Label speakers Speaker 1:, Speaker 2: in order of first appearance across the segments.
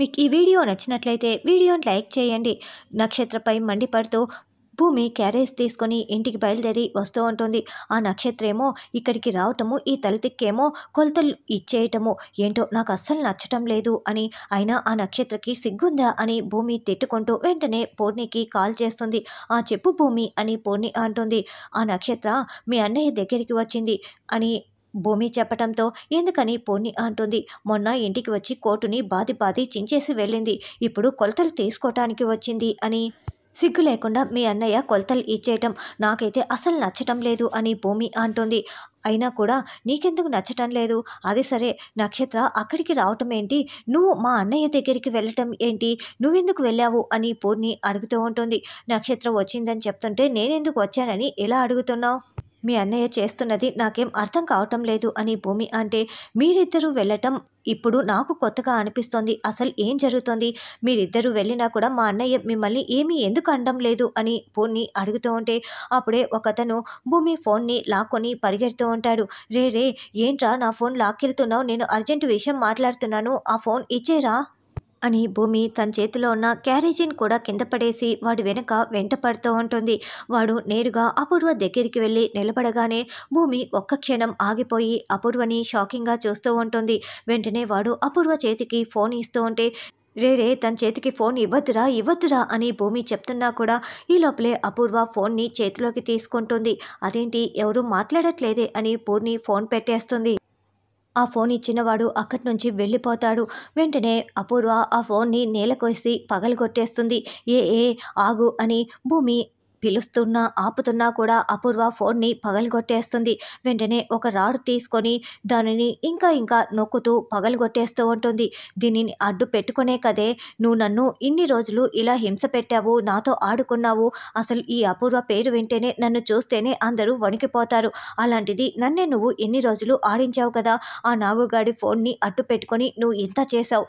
Speaker 1: మీకు ఈ వీడియో నచ్చినట్లయితే వీడియోని లైక్ చేయండి నక్షత్రపై మండిపడుతూ భూమి క్యారేజ్ తీసుకొని ఇంటికి బయలుదేరి వస్తూ ఉంటుంది ఆ నక్షత్రేమో ఇక్కడికి రావటము ఈ తలతిక్కేమో కొలతలు ఇచ్చేయటము ఏంటో నాకు అస్సలు నచ్చటం లేదు అని అయినా ఆ నక్షత్రకి సిగ్గుందా అని భూమి తిట్టుకుంటూ వెంటనే పూర్ణికి కాల్ చేస్తుంది ఆ చెప్పు భూమి అని పూర్ణి అంటుంది ఆ నక్షత్ర మీ అన్నయ్య దగ్గరికి వచ్చింది అని భూమి చెప్పటంతో ఎందుకని పొన్ని అంటుంది మొన్న ఇంటికి వచ్చి కోటుని బాది బాది చించేసి వెళ్ళింది ఇప్పుడు కొలతలు తీసుకోవటానికి వచ్చింది అని సిగ్గు లేకుండా మీ అన్నయ్య కొలతలు ఇచ్చేయటం నాకైతే అసలు నచ్చటం లేదు అని భూమి అంటుంది అయినా కూడా నీకెందుకు నచ్చటం లేదు అది సరే నక్షత్ర అక్కడికి రావటం ఏంటి నువ్వు మా అన్నయ్య దగ్గరికి వెళ్ళటం ఏంటి నువ్వెందుకు వెళ్ళావు అని పూర్ణి అడుగుతూ ఉంటుంది నక్షత్ర వచ్చిందని చెప్తుంటే నేనెందుకు వచ్చానని ఎలా అడుగుతున్నావు మీ అన్నయ్య చేస్తున్నది నాకేం అర్థం కావటం లేదు అని భూమి అంటే మీరిద్దరూ వెళ్ళటం ఇప్పుడు నాకు కొత్తగా అనిపిస్తోంది అసలు ఏం జరుగుతోంది మీరిద్దరూ వెళ్ళినా కూడా మా అన్నయ్య మిమ్మల్ని ఏమీ ఎందుకు అనడం లేదు అని ఫోన్ని అడుగుతూ ఉంటే అప్పుడే ఒకతను భూమి ఫోన్ని లాక్కొని పరిగెడుతూ ఉంటాడు రే రే ఏంట్రా నా ఫోన్ లాక్కెళ్తున్నావు నేను అర్జెంటు విషయం మాట్లాడుతున్నాను ఆ ఫోన్ ఇచ్చేరా అని భూమి తన చేతిలో ఉన్న క్యారేజీని కూడా కింద పడేసి వాడు వెనక వెంట పడుతూ ఉంటుంది వాడు నేరుగా అపూర్వ దగ్గరికి వెళ్ళి నిలబడగానే భూమి ఒక్క క్షణం ఆగిపోయి అపూర్వని షాకింగ్గా చూస్తూ ఉంటుంది వెంటనే వాడు అపూర్వ చేతికి ఫోన్ ఇస్తూ ఉంటే రేరే తన చేతికి ఫోన్ ఇవ్వద్దురా ఇవ్వద్దురా అని భూమి చెప్తున్నా కూడా ఈ లోపలే అపూర్వ ఫోన్ని చేతిలోకి తీసుకుంటుంది అదేంటి ఎవరూ మాట్లాడట్లేదే అని పూర్ణి ఫోన్ పెట్టేస్తుంది ఆ ఫోన్ ఇచ్చినవాడు అక్కడి నుంచి వెళ్ళిపోతాడు వెంటనే అపూర్వ ఆ ఫోన్ని నేలకొసి పగలగొట్టేస్తుంది ఏ ఏ ఆగు అని భూమి పిలుస్తున్నా ఆపుతున్నా కూడా అపూర్వ ఫోన్ని పగలగొట్టేస్తుంది వెంటనే ఒక రాడ్ తీసుకొని దానిని ఇంకా ఇంకా నొక్కుతూ పగలగొట్టేస్తూ ఉంటుంది దీనిని అడ్డు పెట్టుకునే కదే నువ్వు నన్ను ఇన్ని రోజులు ఇలా హింస పెట్టావు నాతో ఆడుకున్నావు అసలు ఈ అపూర్వ పేరు వింటేనే నన్ను చూస్తేనే అందరూ వణికిపోతారు అలాంటిది నన్నే నువ్వు ఎన్ని రోజులు ఆడించావు కదా ఆ నాగుగాడి ఫోన్ని అడ్డు పెట్టుకొని నువ్వు ఇంత చేశావు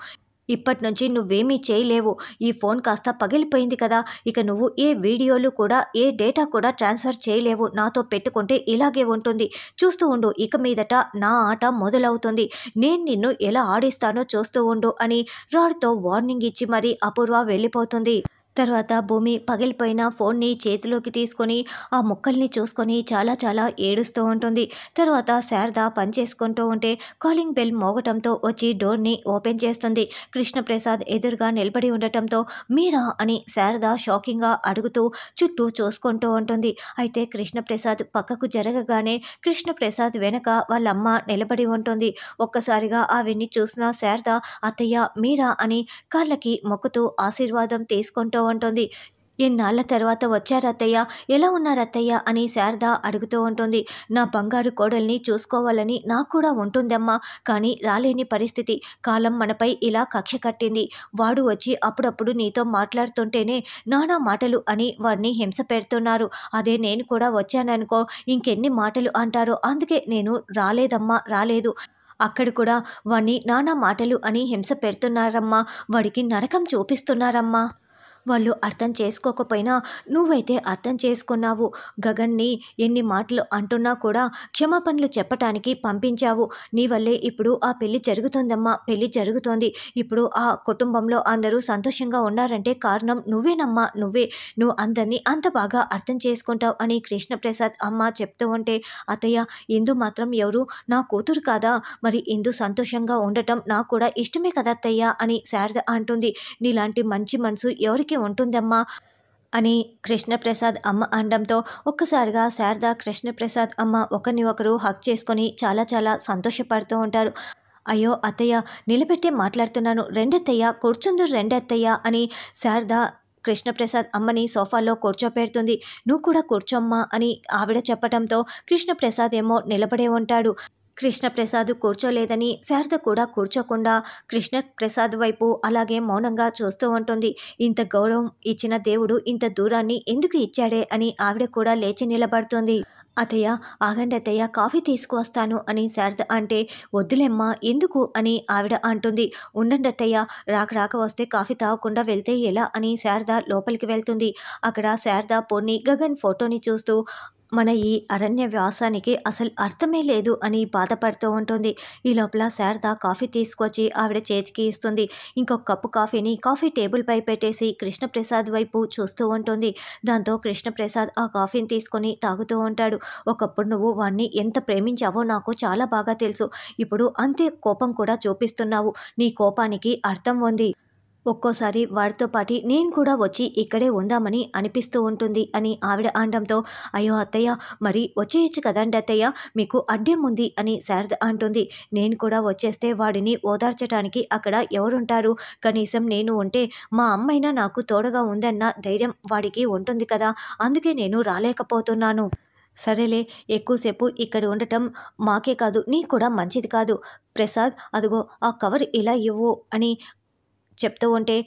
Speaker 1: ఇప్పటి నుంచి నువ్వేమీ చేయలేవు ఈ ఫోన్ కాస్త పగిలిపోయింది కదా ఇక నువ్వు ఏ వీడియోలు కూడా ఏ డేటా కూడా ట్రాన్స్ఫర్ చేయలేవు నాతో పెట్టుకుంటే ఇలాగే ఉంటుంది చూస్తూ ఉండు ఇక మీదట నా ఆట మొదలవుతుంది నేను నిన్ను ఎలా ఆడిస్తానో చూస్తూ ఉండు అని రాడ్తో వార్నింగ్ ఇచ్చి మరీ అపూర్వ వెళ్ళిపోతుంది తర్వాత భూమి పగిలిపోయిన ఫోన్ని చేతిలోకి తీసుకొని ఆ ముక్కల్ని చూసుకొని చాలా చాలా ఏడుస్తూ ఉంటుంది తర్వాత శారద పనిచేసుకుంటూ ఉంటే కాలింగ్ బెల్ మోగటంతో వచ్చి డోర్ని ఓపెన్ చేస్తుంది కృష్ణప్రసాద్ ఎదురుగా నిలబడి ఉండటంతో మీరా అని శారద షాకింగ్గా అడుగుతూ చుట్టూ చూసుకుంటూ ఉంటుంది అయితే కృష్ణప్రసాద్ పక్కకు జరగగానే కృష్ణప్రసాద్ వెనక వాళ్ళమ్మ నిలబడి ఉంటుంది ఒక్కసారిగా ఆవిడ్ని చూసిన శారద అత్తయ్య మీరా అని కాళ్ళకి మొక్కుతూ ఆశీర్వాదం తీసుకుంటూ ఉంటుంది ఎన్నాళ్ళ తర్వాత వచ్చారత్తయ్య ఎలా ఉన్నారత్తయ్య అని శారద అడుగుతూ ఉంటుంది నా బంగారు కోడల్ని చూసుకోవాలని నాకు కూడా ఉంటుందమ్మా కానీ రాలేని పరిస్థితి కాలం మనపై ఇలా కక్ష కట్టింది వాడు వచ్చి అప్పుడప్పుడు నీతో మాట్లాడుతుంటేనే నానా మాటలు అని వాడిని హింస పెడుతున్నారు అదే నేను కూడా వచ్చాననుకో ఇంకెన్ని మాటలు అంటారో అందుకే నేను రాలేదమ్మా రాలేదు అక్కడ కూడా వాణ్ణి నానా మాటలు అని హింస పెడుతున్నారమ్మా వాడికి నరకం చూపిస్తున్నారమ్మా వాళ్ళు అర్థం చేసుకోకపోయినా నువ్వైతే అర్థం చేసుకున్నావు గగన్ని ఎన్ని మాటలు అంటున్నా కూడా క్షమాపణలు చెప్పటానికి పంపించావు నీ వల్లే ఇప్పుడు ఆ పెళ్లి జరుగుతుందమ్మా పెళ్లి జరుగుతోంది ఇప్పుడు ఆ కుటుంబంలో అందరూ సంతోషంగా ఉన్నారంటే కారణం నువ్వేనమ్మా నువ్వే నువ్వు అందరినీ అంత బాగా అర్థం చేసుకుంటావు అని కృష్ణప్రసాద్ అమ్మ చెప్తూ ఉంటే అతయ్య ఇందు మాత్రం ఎవరు నా కూతురు కాదా మరి ఇందు సంతోషంగా ఉండటం నాకు కూడా ఇష్టమే కదా అత్తయ్య అని శారద అంటుంది నీలాంటి మంచి మనసు ఎవరికి అందరికీ ఉంటుందమ్మా అని కృష్ణప్రసాద్ అమ్మ అనడంతో ఒక్కసారిగా శారద కృష్ణప్రసాద్ అమ్మ ఒకరిని ఒకరు హక్ చేసుకొని చాలా చాలా సంతోషపడుతూ ఉంటారు అయ్యో అత్తయ్య నిలబెట్టి మాట్లాడుతున్నాను రెండత్తయ్య కూర్చుందు రెండత్తయ్య అని శారద కృష్ణప్రసాద్ అమ్మని సోఫాలో కూర్చోపెడుతుంది నువ్వు కూడా కూర్చోమ్మా అని ఆవిడ చెప్పటంతో కృష్ణప్రసాద్ ఏమో నిలబడే ఉంటాడు కృష్ణప్రసాద్ కూర్చోలేదని శారద కూడా కూర్చోకుండా కృష్ణప్రసాద్ వైపు అలాగే మౌనంగా చూస్తూ ఉంటుంది ఇంత గౌరవం ఇచ్చిన దేవుడు ఇంత దూరాన్ని ఎందుకు ఇచ్చాడే అని ఆవిడ కూడా లేచి నిలబడుతుంది అతయ్య ఆగండి అతయ్య కాఫీ తీసుకువస్తాను అని శారద అంటే వద్దులేమ్మా ఎందుకు అని ఆవిడ అంటుంది ఉండండి అతయ్య రాక రాక వస్తే కాఫీ తాగకుండా వెళ్తే ఎలా అని శారద లోపలికి వెళ్తుంది అక్కడ శారద పొన్ని గగన్ ఫోటోని చూస్తూ మన ఈ అరణ్య వ్యాసానికి అసలు అర్థమే లేదు అని బాధపడుతూ ఉంటుంది ఈ లోపల శారద కాఫీ తీసుకొచ్చి ఆవిడ చేతికి ఇస్తుంది ఇంకొక కప్పు కాఫీని కాఫీ టేబుల్పై పెట్టేసి కృష్ణప్రసాద్ వైపు చూస్తూ ఉంటుంది దాంతో కృష్ణప్రసాద్ ఆ కాఫీని తీసుకొని తాగుతూ ఉంటాడు ఒకప్పుడు నువ్వు వాణ్ణి ఎంత ప్రేమించావో నాకు చాలా బాగా తెలుసు ఇప్పుడు అంతే కోపం కూడా చూపిస్తున్నావు నీ కోపానికి అర్థం ఉంది ఒక్కోసారి వాడితో పాటి నేను కూడా వచ్చి ఇక్కడే ఉందామని అనిపిస్తూ ఉంటుంది అని ఆవిడ అనడంతో అయ్యో అత్తయ్య మరి వచ్చేయచ్చు కదండి అత్తయ్య మీకు అడ్డం ఉంది అని శారద అంటుంది నేను కూడా వచ్చేస్తే వాడిని ఓదార్చడానికి అక్కడ ఎవరుంటారు కనీసం నేను ఉంటే మా అమ్మైనా నాకు తోడగా ఉందన్న ధైర్యం వాడికి ఉంటుంది కదా అందుకే నేను రాలేకపోతున్నాను సరేలే ఎక్కువసేపు ఇక్కడ ఉండటం మాకే కాదు నీ కూడా మంచిది కాదు ప్రసాద్ అదిగో ఆ కవర్ ఇలా ఇవ్వు అని చెప్తూ ఉంటే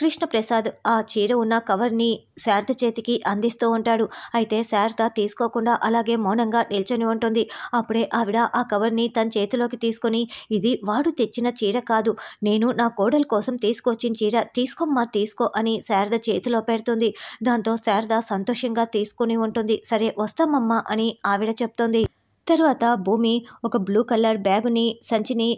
Speaker 1: కృష్ణప్రసాద్ ఆ చీర ఉన్న కవర్ని శారద చేతికి అందిస్తూ ఉంటాడు అయితే శారద తీసుకోకుండా అలాగే మౌనంగా నిల్చొని ఉంటుంది అప్పుడే ఆవిడ ఆ కవర్ని తన చేతిలోకి తీసుకొని ఇది వాడు తెచ్చిన చీర కాదు నేను నా కోడల కోసం తీసుకొచ్చిన చీర తీసుకోమ్మా తీసుకో అని శారద చేతిలో పెడుతుంది దాంతో శారద సంతోషంగా తీసుకుని ఉంటుంది సరే వస్తామమ్మా అని ఆవిడ చెప్తుంది తరువాత భూమి ఒక బ్లూ కలర్ బ్యాగుని సంచిని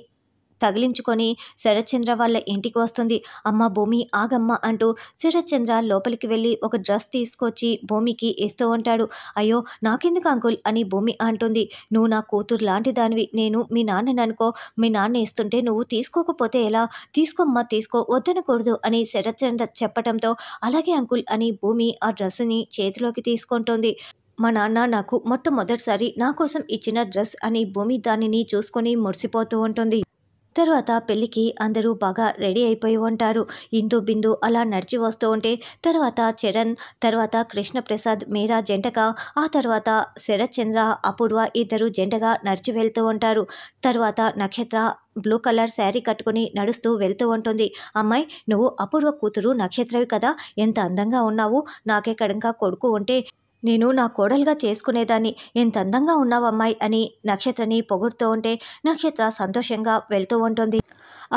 Speaker 1: తగిలించుకొని శరత్చంద్ర వాళ్ళ ఇంటికి వస్తుంది అమ్మ భూమి ఆగమ్మ అంటూ శరత్చంద్ర లోపలికి వెళ్ళి ఒక డ్రెస్ తీసుకొచ్చి భూమికి ఇస్తూ ఉంటాడు అయ్యో నాకెందుకు అంకుల్ అని భూమి అంటుంది నువ్వు నా కూతురు లాంటి దానివి నేను మీ నాన్నని అనుకో మీ నాన్న ఇస్తుంటే నువ్వు తీసుకోకపోతే ఎలా తీసుకోమ్మా తీసుకో వద్దనకూడదు అని శరత్చంద్ర చెప్పడంతో అలాగే అంకుల్ అని భూమి ఆ డ్రెస్సుని చేతిలోకి తీసుకుంటుంది మా నాన్న నాకు మొట్టమొదటిసారి నా కోసం ఇచ్చిన డ్రెస్ అని భూమి దానిని చూసుకొని మురిసిపోతూ ఉంటుంది తర్వాత పెళ్ళికి అందరూ బాగా రెడీ అయిపోయి ఉంటారు ఇందు బిందు అలా నడిచి వస్తూ ఉంటే తర్వాత చరణ్ తర్వాత కృష్ణప్రసాద్ మీరా జంటగా ఆ తర్వాత శరత్ చంద్ర అపూర్వ ఇద్దరు జంటగా నడిచి వెళ్తూ ఉంటారు తర్వాత నక్షత్ర బ్లూ కలర్ శారీ కట్టుకుని నడుస్తూ వెళ్తూ ఉంటుంది అమ్మాయి నువ్వు అపూర్వ కూతురు నక్షత్రవి కదా ఎంత అందంగా ఉన్నావు నాకే కడంగా కొడుకు ఉంటే నేను నా కోడలుగా చేసుకునేదాన్ని ఎంత అందంగా ఉన్నావమ్మాయి అని నక్షత్రని పొగుడుతూ ఉంటే నక్షత్ర సంతోషంగా వెళ్తూ ఉంటుంది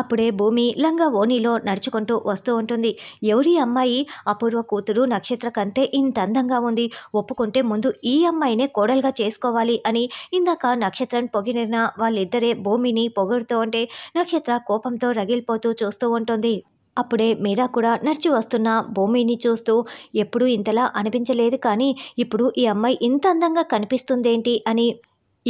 Speaker 1: అప్పుడే భూమి లంగా ఓణిలో నడుచుకుంటూ వస్తూ ఉంటుంది ఎవరి అమ్మాయి అపూర్వ కూతురు నక్షత్ర కంటే ఇంత అందంగా ఉంది ఒప్పుకుంటే ముందు ఈ అమ్మాయినే కోడలుగా చేసుకోవాలి అని ఇందాక నక్షత్రం పొగిన వాళ్ళిద్దరే భూమిని పొగుడుతూ ఉంటే నక్షత్ర కోపంతో రగిలిపోతూ చూస్తూ ఉంటుంది అప్పుడే మీరా కూడా నడిచి వస్తున్న భూమిని చూస్తూ ఎప్పుడూ ఇంతలా అనిపించలేదు కానీ ఇప్పుడు ఈ అమ్మాయి ఇంత అందంగా కనిపిస్తుందేంటి అని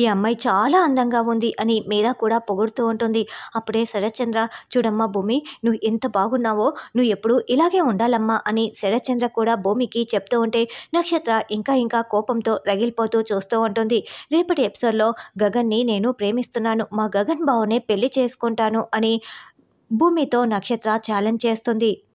Speaker 1: ఈ అమ్మాయి చాలా అందంగా ఉంది అని మీరా కూడా పొగుడుతూ ఉంటుంది అప్పుడే శరత్చంద్ర చూడమ్మా భూమి నువ్వు ఎంత బాగున్నావో నువ్వు ఎప్పుడు ఇలాగే ఉండాలమ్మా అని శరత్చంద్ర కూడా భూమికి చెప్తూ ఉంటే నక్షత్ర ఇంకా ఇంకా కోపంతో రగిలిపోతూ చూస్తూ ఉంటుంది రేపటి ఎపిసోడ్లో గగన్ని నేను ప్రేమిస్తున్నాను మా గగన్ బావునే పెళ్లి చేసుకుంటాను అని భూమితో నక్షత్ర ఛాలెంజ్ చేస్తుంది